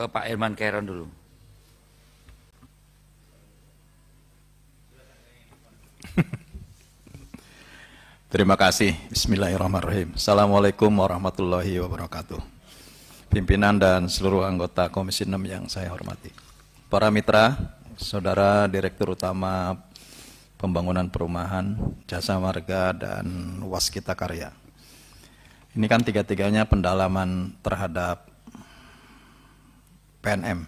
ke Pak Irman Kairon dulu. Terima kasih. Bismillahirrahmanirrahim. Assalamualaikum warahmatullahi wabarakatuh. Pimpinan dan seluruh anggota Komisi 6 yang saya hormati. Para mitra, Saudara Direktur Utama Pembangunan Perumahan, Jasa Marga, dan Waskita Karya. Ini kan tiga-tiganya pendalaman terhadap PNM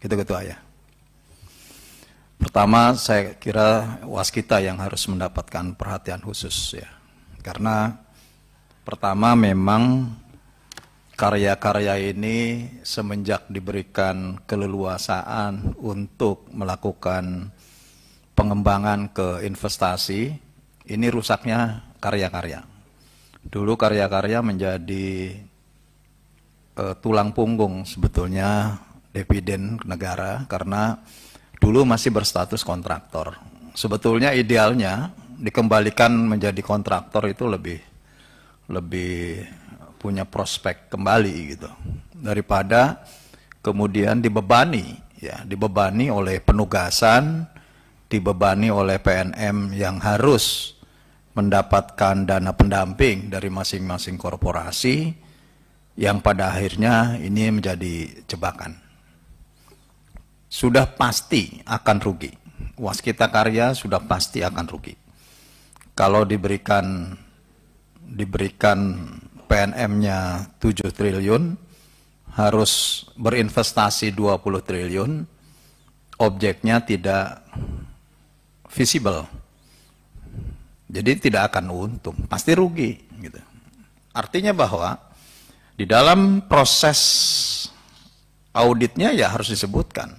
gitu ketua ya. Pertama saya kira was kita yang harus mendapatkan perhatian khusus ya. Karena pertama memang karya-karya ini semenjak diberikan keleluasaan untuk melakukan pengembangan ke investasi, ini rusaknya karya-karya. Dulu karya-karya menjadi uh, tulang punggung sebetulnya dividen negara karena dulu masih berstatus kontraktor. Sebetulnya idealnya dikembalikan menjadi kontraktor itu lebih lebih punya prospek kembali gitu daripada kemudian dibebani ya dibebani oleh penugasan dibebani oleh PNM yang harus mendapatkan dana pendamping dari masing-masing korporasi yang pada akhirnya ini menjadi jebakan. Sudah pasti akan rugi. Waskita karya sudah pasti akan rugi. Kalau diberikan diberikan PNM-nya 7 triliun, harus berinvestasi 20 triliun, objeknya tidak visible. Jadi tidak akan untung, pasti rugi gitu. Artinya bahwa di dalam proses auditnya ya harus disebutkan.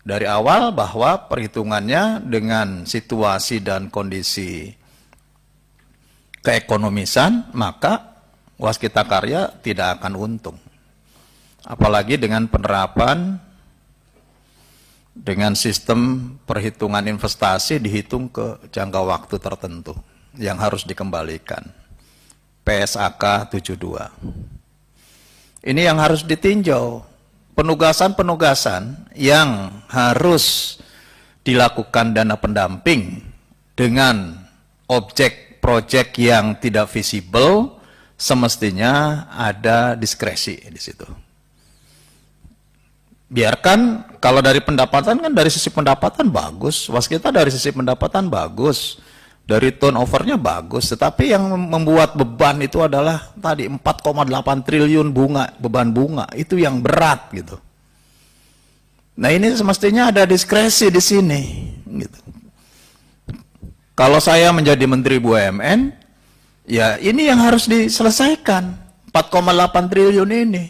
Dari awal bahwa perhitungannya dengan situasi dan kondisi keekonomisan, maka waskita karya tidak akan untung. Apalagi dengan penerapan dengan sistem perhitungan investasi dihitung ke jangka waktu tertentu yang harus dikembalikan. PSAK 72. Ini yang harus ditinjau. Penugasan-penugasan yang harus dilakukan dana pendamping dengan objek proyek yang tidak visible semestinya ada diskresi di situ. Biarkan kalau dari pendapatan kan dari sisi pendapatan bagus, waskita dari sisi pendapatan bagus dari turnovernya bagus, tetapi yang membuat beban itu adalah tadi 4,8 triliun bunga, beban bunga itu yang berat gitu. Nah ini semestinya ada diskresi di sini. Gitu. Kalau saya menjadi Menteri BUMN, ya ini yang harus diselesaikan 4,8 triliun ini.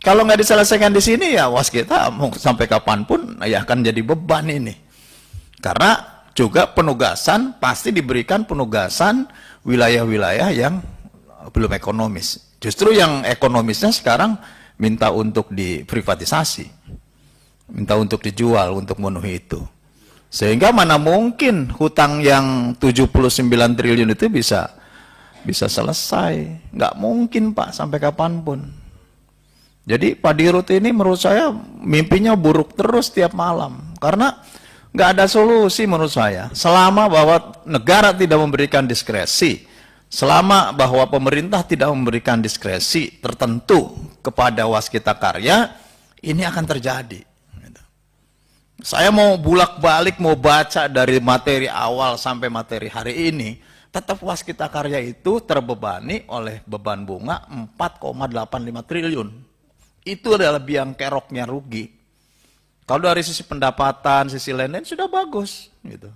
Kalau nggak diselesaikan di sini ya was kita mau sampai kapanpun ya akan jadi beban ini. Karena juga penugasan pasti diberikan penugasan wilayah-wilayah yang eh, belum ekonomis. Justru yang ekonomisnya sekarang minta untuk diprivatisasi. Minta untuk dijual untuk memenuhi itu. Sehingga mana mungkin hutang yang 79 triliun itu bisa bisa selesai. Nggak mungkin Pak sampai kapanpun. Jadi Pak Dirut ini menurut saya mimpinya buruk terus tiap malam. Karena nggak ada solusi menurut saya. Selama bahwa negara tidak memberikan diskresi, selama bahwa pemerintah tidak memberikan diskresi tertentu kepada waskita karya, ini akan terjadi. Gitu. Saya mau bulak-balik, mau baca dari materi awal sampai materi hari ini, tetap waskita karya itu terbebani oleh beban bunga 4,85 triliun. Itu adalah biang keroknya rugi. Kalau dari sisi pendapatan, sisi lain-lain sudah bagus gitu.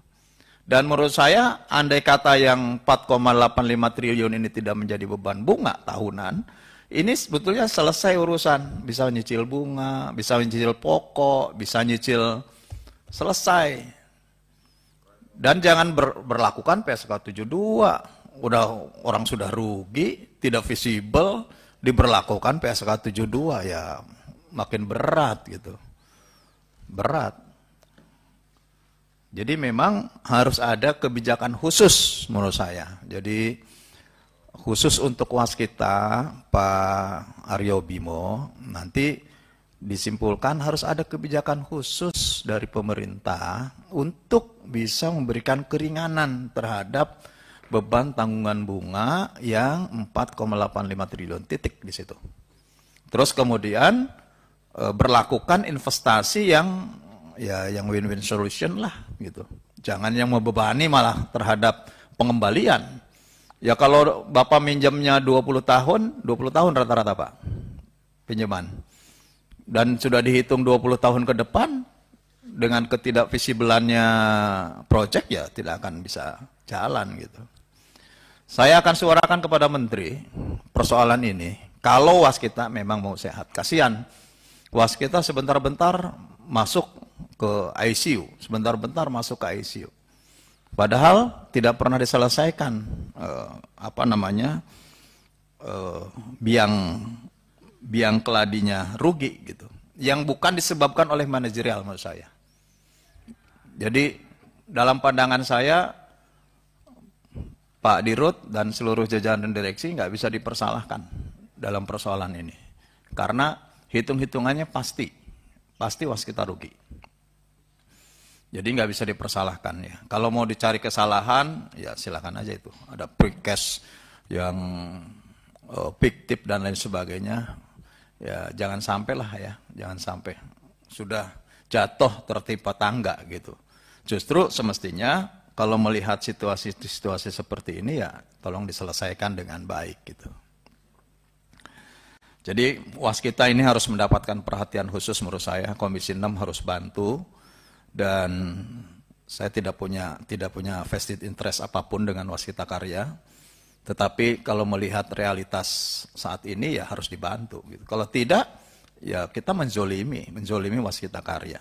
Dan menurut saya andai kata yang 4,85 triliun ini tidak menjadi beban bunga tahunan, ini sebetulnya selesai urusan, bisa nyicil bunga, bisa nyicil pokok, bisa nyicil selesai. Dan jangan ber, berlakukan PSK 72, udah orang sudah rugi, tidak visible, diberlakukan PSK 72 ya makin berat gitu berat. Jadi memang harus ada kebijakan khusus menurut saya. Jadi khusus untuk was kita Pak Aryo Bimo nanti disimpulkan harus ada kebijakan khusus dari pemerintah untuk bisa memberikan keringanan terhadap beban tanggungan bunga yang 4,85 triliun titik di situ. Terus kemudian E, berlakukan investasi yang ya yang win-win solution lah gitu. Jangan yang membebani malah terhadap pengembalian. Ya kalau Bapak minjamnya 20 tahun, 20 tahun rata-rata Pak pinjaman. Dan sudah dihitung 20 tahun ke depan dengan ketidakvisibelannya proyek ya tidak akan bisa jalan gitu. Saya akan suarakan kepada menteri persoalan ini kalau was kita memang mau sehat. Kasihan kita sebentar-bentar masuk ke ICU, sebentar-bentar masuk ke ICU. Padahal tidak pernah diselesaikan eh, apa namanya eh, biang biang keladinya rugi gitu, yang bukan disebabkan oleh manajerial menurut saya. Jadi dalam pandangan saya Pak Dirut dan seluruh jajaran direksi nggak bisa dipersalahkan dalam persoalan ini karena hitung-hitungannya pasti. Pasti was kita rugi. Jadi nggak bisa dipersalahkan ya. Kalau mau dicari kesalahan, ya silakan aja itu. Ada precast yang uh, tip dan lain sebagainya. Ya jangan lah ya, jangan sampai sudah jatuh tertimpa tangga gitu. Justru semestinya kalau melihat situasi-situasi seperti ini ya tolong diselesaikan dengan baik gitu. Jadi waskita ini harus mendapatkan perhatian khusus menurut saya. Komisi 6 harus bantu dan saya tidak punya tidak punya vested interest apapun dengan waskita karya. Tetapi kalau melihat realitas saat ini ya harus dibantu. Gitu. Kalau tidak ya kita menzolimi, menzolimi waskita karya.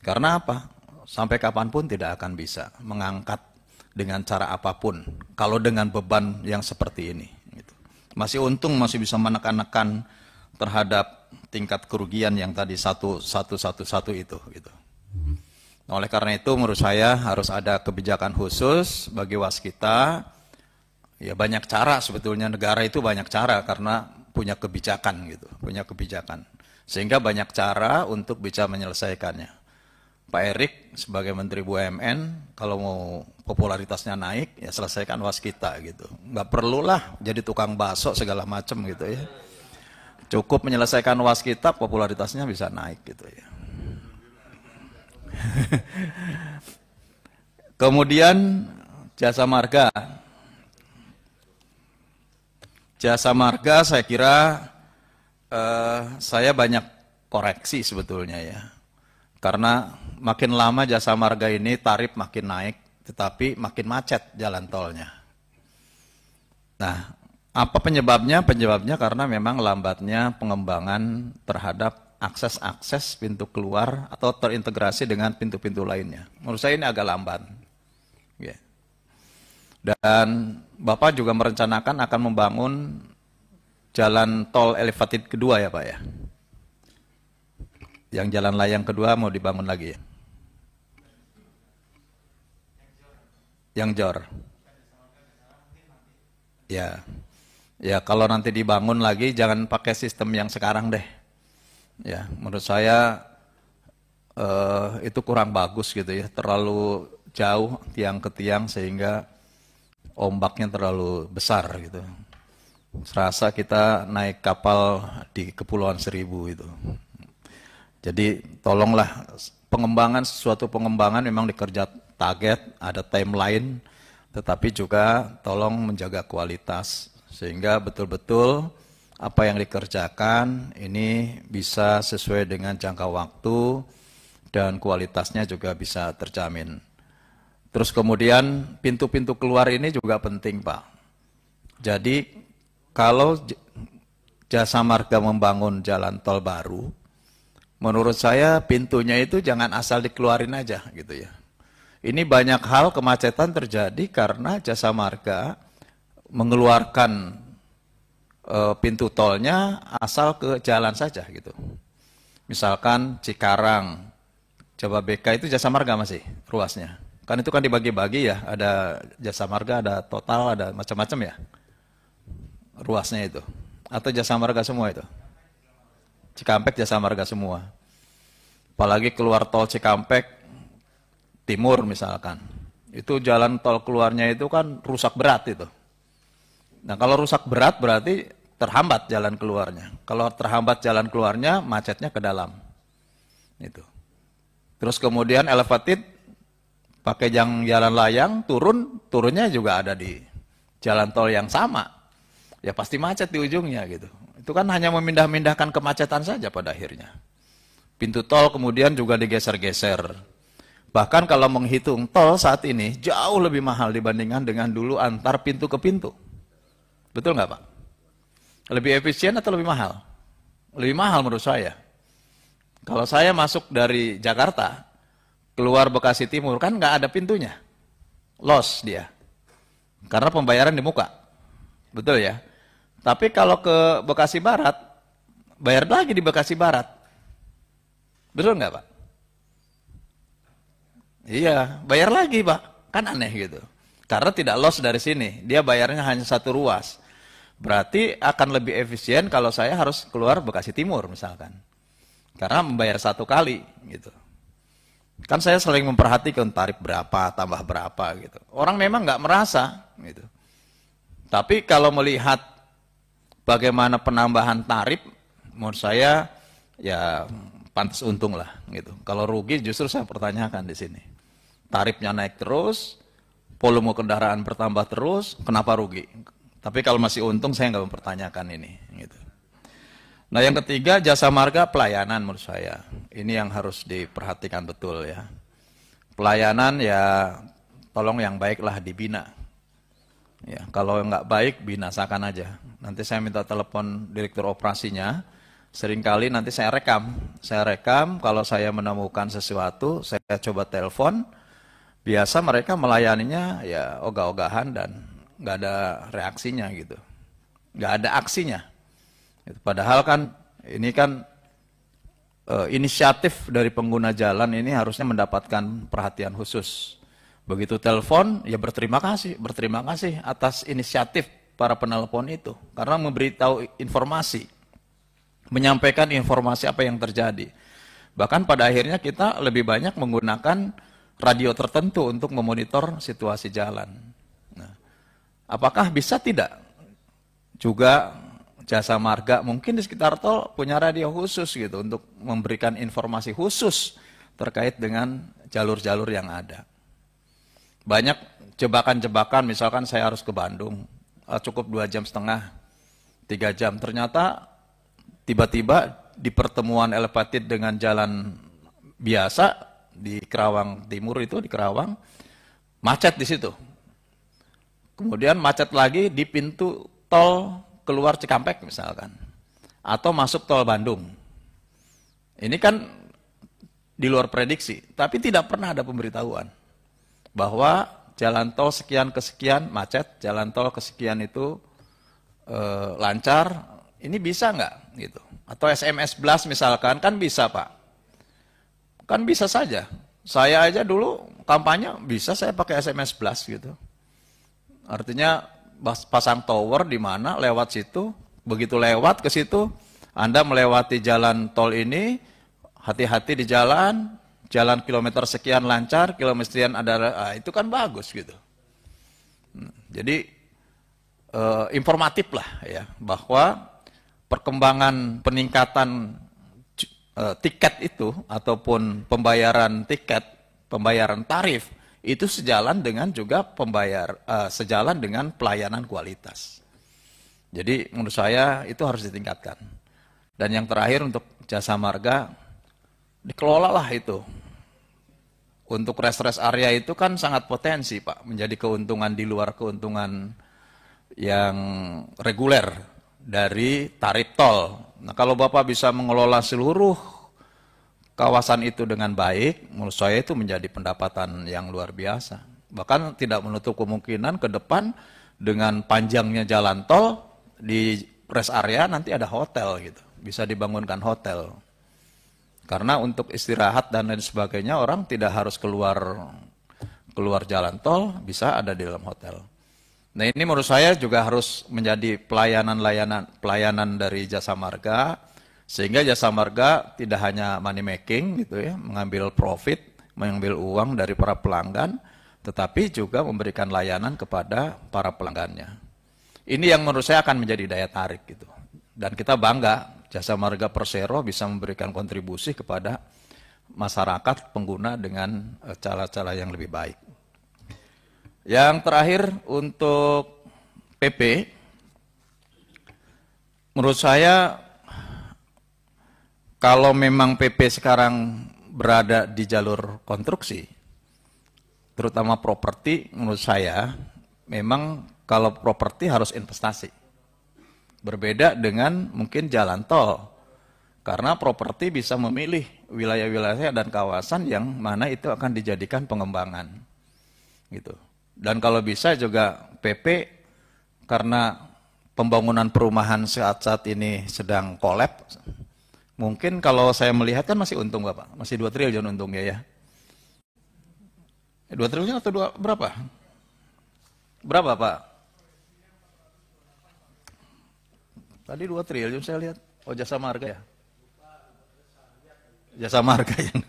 Karena apa? Sampai kapanpun tidak akan bisa mengangkat dengan cara apapun. Kalau dengan beban yang seperti ini. Masih untung masih bisa menekan-nekan terhadap tingkat kerugian yang tadi satu satu satu satu itu gitu. Nah, oleh karena itu menurut saya harus ada kebijakan khusus bagi was kita Ya banyak cara sebetulnya negara itu banyak cara karena punya kebijakan gitu, punya kebijakan. Sehingga banyak cara untuk bisa menyelesaikannya. Pak Erik sebagai Menteri BUMN kalau mau popularitasnya naik ya selesaikan waskita gitu. Nggak perlulah jadi tukang bakso segala macam gitu ya. Cukup menyelesaikan waskita popularitasnya bisa naik gitu ya. Kemudian jasa marga. Jasa marga saya kira eh, saya banyak koreksi sebetulnya ya. Karena makin lama jasa marga ini tarif makin naik, tetapi makin macet jalan tolnya. Nah, apa penyebabnya? Penyebabnya karena memang lambatnya pengembangan terhadap akses-akses pintu keluar atau terintegrasi dengan pintu-pintu lainnya. Menurut saya ini agak lambat. Ya. Dan Bapak juga merencanakan akan membangun jalan tol elevated kedua ya Pak ya? Yang jalan layang kedua mau dibangun lagi ya? Yang jor. Ya. Ya, kalau nanti dibangun lagi jangan pakai sistem yang sekarang deh. Ya, menurut saya uh, itu kurang bagus gitu ya, terlalu jauh tiang ke tiang sehingga ombaknya terlalu besar gitu. Serasa kita naik kapal di Kepulauan Seribu itu. Jadi tolonglah pengembangan sesuatu pengembangan memang dikerjakan target, ada timeline, tetapi juga tolong menjaga kualitas sehingga betul-betul apa yang dikerjakan ini bisa sesuai dengan jangka waktu dan kualitasnya juga bisa terjamin. Terus kemudian pintu-pintu keluar ini juga penting, Pak. Jadi kalau jasa marga membangun jalan tol baru, menurut saya pintunya itu jangan asal dikeluarin aja gitu ya. Ini banyak hal kemacetan terjadi karena jasa marga mengeluarkan e, pintu tolnya asal ke jalan saja gitu. Misalkan Cikarang, BK itu jasa marga masih ruasnya. Kan itu kan dibagi-bagi ya, ada jasa marga, ada total, ada macam-macam ya ruasnya itu. Atau jasa marga semua itu. Cikampek jasa marga semua. Apalagi keluar tol Cikampek timur misalkan. Itu jalan tol keluarnya itu kan rusak berat itu. Nah kalau rusak berat berarti terhambat jalan keluarnya. Kalau terhambat jalan keluarnya macetnya ke dalam. Itu. Terus kemudian elevated pakai yang jalan layang turun turunnya juga ada di jalan tol yang sama. Ya pasti macet di ujungnya gitu. Itu kan hanya memindah-mindahkan kemacetan saja pada akhirnya. Pintu tol kemudian juga digeser-geser Bahkan kalau menghitung tol saat ini jauh lebih mahal dibandingkan dengan dulu antar pintu ke pintu. Betul nggak Pak? Lebih efisien atau lebih mahal? Lebih mahal menurut saya. Kalau saya masuk dari Jakarta, keluar Bekasi Timur, kan nggak ada pintunya. Los dia. Karena pembayaran di muka. Betul ya? Tapi kalau ke Bekasi Barat, bayar lagi di Bekasi Barat. Betul nggak Pak? Iya, bayar lagi pak. Kan aneh gitu. Karena tidak loss dari sini. Dia bayarnya hanya satu ruas. Berarti akan lebih efisien kalau saya harus keluar Bekasi Timur misalkan. Karena membayar satu kali gitu. Kan saya sering memperhatikan tarif berapa, tambah berapa gitu. Orang memang nggak merasa gitu. Tapi kalau melihat bagaimana penambahan tarif, menurut saya ya pantas untung lah gitu. Kalau rugi justru saya pertanyakan di sini tarifnya naik terus, volume kendaraan bertambah terus, kenapa rugi? Tapi kalau masih untung saya nggak mempertanyakan ini. Gitu. Nah yang ketiga jasa marga pelayanan menurut saya. Ini yang harus diperhatikan betul ya. Pelayanan ya tolong yang baiklah dibina. Ya, kalau nggak baik binasakan aja. Nanti saya minta telepon direktur operasinya. Seringkali nanti saya rekam. Saya rekam kalau saya menemukan sesuatu, saya coba telepon, biasa mereka melayaninya ya ogah-ogahan dan nggak ada reaksinya gitu, nggak ada aksinya. Gitu. Padahal kan ini kan eh, inisiatif dari pengguna jalan ini harusnya mendapatkan perhatian khusus. Begitu telepon, ya berterima kasih, berterima kasih atas inisiatif para penelpon itu karena memberitahu informasi, menyampaikan informasi apa yang terjadi. Bahkan pada akhirnya kita lebih banyak menggunakan radio tertentu untuk memonitor situasi jalan. Nah, apakah bisa tidak? Juga jasa marga mungkin di sekitar tol punya radio khusus gitu untuk memberikan informasi khusus terkait dengan jalur-jalur yang ada. Banyak jebakan-jebakan, misalkan saya harus ke Bandung, eh, cukup dua jam setengah, tiga jam. Ternyata tiba-tiba di pertemuan elevated dengan jalan biasa di Kerawang Timur itu di Kerawang macet di situ. Kemudian macet lagi di pintu tol keluar Cikampek misalkan atau masuk tol Bandung. Ini kan di luar prediksi, tapi tidak pernah ada pemberitahuan bahwa jalan tol sekian kesekian macet, jalan tol kesekian itu e, lancar. Ini bisa nggak gitu? Atau SMS blast misalkan kan bisa pak Kan bisa saja. Saya aja dulu kampanye bisa saya pakai SMS blast gitu. Artinya pasang tower di mana lewat situ, begitu lewat ke situ Anda melewati jalan tol ini, hati-hati di jalan, jalan kilometer sekian lancar, kilometer sekian ada ah, itu kan bagus gitu. Hmm, jadi eh, informatif lah ya bahwa perkembangan peningkatan Eh, tiket itu ataupun pembayaran tiket, pembayaran tarif itu sejalan dengan juga pembayar uh, sejalan dengan pelayanan kualitas. Jadi menurut saya itu harus ditingkatkan. Dan yang terakhir untuk jasa marga dikelola lah itu. Untuk rest-rest area itu kan sangat potensi Pak menjadi keuntungan di luar keuntungan yang reguler dari tarif tol Nah kalau Bapak bisa mengelola seluruh kawasan itu dengan baik, menurut saya itu menjadi pendapatan yang luar biasa. Bahkan tidak menutup kemungkinan ke depan dengan panjangnya jalan tol di rest area nanti ada hotel gitu. Bisa dibangunkan hotel. Karena untuk istirahat dan lain sebagainya orang tidak harus keluar keluar jalan tol, bisa ada di dalam hotel. Nah ini menurut saya juga harus menjadi pelayanan-layanan pelayanan dari jasa marga sehingga jasa marga tidak hanya money making gitu ya mengambil profit mengambil uang dari para pelanggan tetapi juga memberikan layanan kepada para pelanggannya. Ini yang menurut saya akan menjadi daya tarik gitu. Dan kita bangga jasa marga Persero bisa memberikan kontribusi kepada masyarakat pengguna dengan eh, cara-cara yang lebih baik. Yang terakhir untuk PP, menurut saya kalau memang PP sekarang berada di jalur konstruksi, terutama properti, menurut saya memang kalau properti harus investasi. Berbeda dengan mungkin jalan tol, karena properti bisa memilih wilayah-wilayah dan kawasan yang mana itu akan dijadikan pengembangan, gitu. Dan kalau bisa juga PP karena pembangunan perumahan saat-saat ini sedang kolap. Mungkin kalau saya melihat kan masih untung Bapak, masih dua triliun untung ya. ya dua triliun atau dua, berapa? Berapa Pak? Tadi dua triliun saya lihat. Oh jasa marga ya? Jasa marga yang...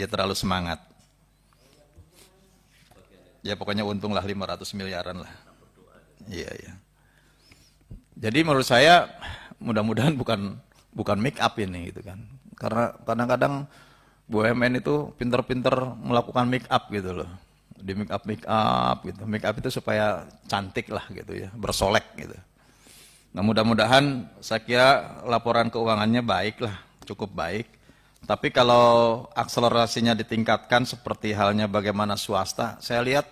ya terlalu semangat. Ya pokoknya untunglah 500 miliaran lah. Iya, iya. Jadi menurut saya mudah-mudahan bukan bukan make up ini gitu kan. Karena kadang-kadang BUMN itu pinter-pinter melakukan make up gitu loh. Di make up make up gitu. Make up itu supaya cantik lah gitu ya, bersolek gitu. Nah mudah-mudahan saya kira laporan keuangannya baik lah, cukup baik. Tapi kalau akselerasinya ditingkatkan seperti halnya bagaimana swasta, saya lihat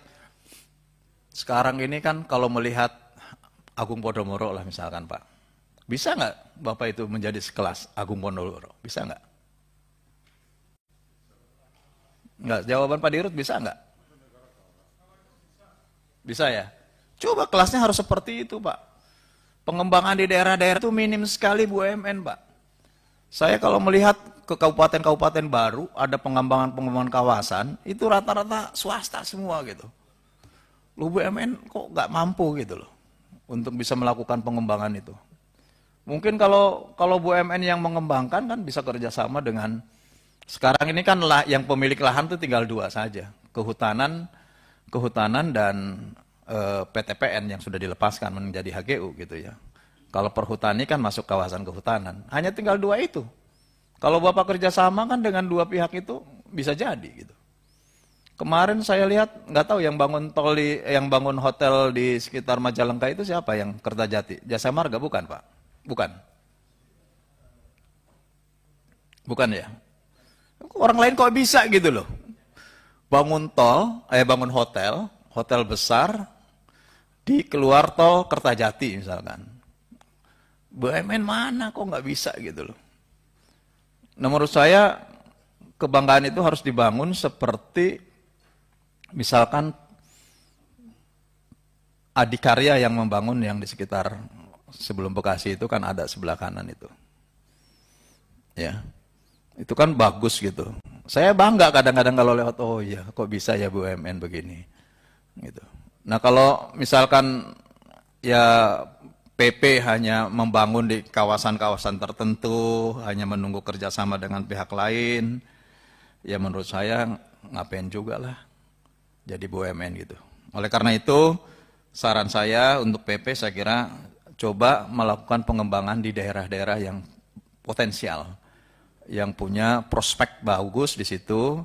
sekarang ini kan kalau melihat Agung Podomoro lah misalkan Pak, bisa nggak Bapak itu menjadi sekelas Agung Podomoro? Bisa nggak? Nggak, jawaban Pak Dirut bisa nggak? Bisa ya? Coba kelasnya harus seperti itu Pak. Pengembangan di daerah-daerah itu minim sekali BUMN Pak. Saya kalau melihat ke kabupaten-kabupaten baru ada pengembangan-pengembangan kawasan itu rata-rata swasta semua gitu. Lu BUMN kok nggak mampu gitu loh untuk bisa melakukan pengembangan itu. Mungkin kalau kalau BUMN yang mengembangkan kan bisa kerjasama dengan sekarang ini kan lah yang pemilik lahan tuh tinggal dua saja kehutanan kehutanan dan e, eh, PTPN yang sudah dilepaskan menjadi HGU gitu ya. Kalau perhutani kan masuk kawasan kehutanan, hanya tinggal dua itu. Kalau Bapak kerjasama kan dengan dua pihak itu bisa jadi gitu. Kemarin saya lihat, nggak tahu yang bangun tol di, yang bangun hotel di sekitar Majalengka itu siapa yang Kertajati? Jasa Marga bukan Pak? Bukan. Bukan ya? Orang lain kok bisa gitu loh. Bangun tol, eh bangun hotel, hotel besar di keluar tol Kertajati misalkan. BUMN mana kok nggak bisa gitu loh. Nah, menurut saya kebanggaan itu harus dibangun seperti misalkan Adikarya yang membangun yang di sekitar sebelum Bekasi itu kan ada sebelah kanan itu. Ya. Itu kan bagus gitu. Saya bangga kadang-kadang kalau lewat oh iya kok bisa ya BUMN begini. Gitu. Nah, kalau misalkan ya PP hanya membangun di kawasan-kawasan tertentu, hanya menunggu kerjasama dengan pihak lain, ya menurut saya ngapain juga lah jadi BUMN gitu. Oleh karena itu, saran saya untuk PP saya kira coba melakukan pengembangan di daerah-daerah yang potensial, yang punya prospek bagus di situ,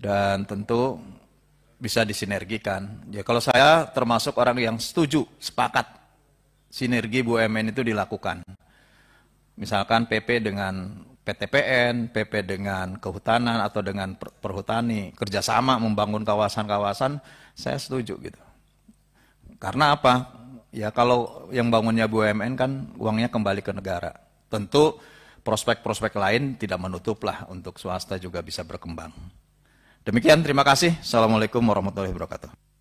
dan tentu bisa disinergikan. Ya kalau saya termasuk orang yang setuju, sepakat sinergi BUMN itu dilakukan. Misalkan PP dengan PTPN, PP dengan kehutanan atau dengan perhutani, kerjasama membangun kawasan-kawasan, saya setuju gitu. Karena apa? Ya kalau yang bangunnya BUMN kan uangnya kembali ke negara. Tentu prospek-prospek lain tidak menutup lah untuk swasta juga bisa berkembang. Demikian, terima kasih. Assalamualaikum warahmatullahi wabarakatuh.